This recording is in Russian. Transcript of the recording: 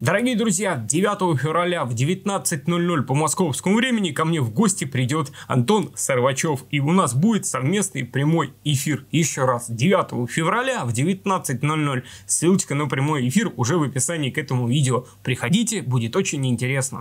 Дорогие друзья, 9 февраля в 19.00 по московскому времени ко мне в гости придет Антон Сарвачев. И у нас будет совместный прямой эфир. Еще раз, 9 февраля в 19.00. Ссылочка на прямой эфир уже в описании к этому видео. Приходите, будет очень интересно.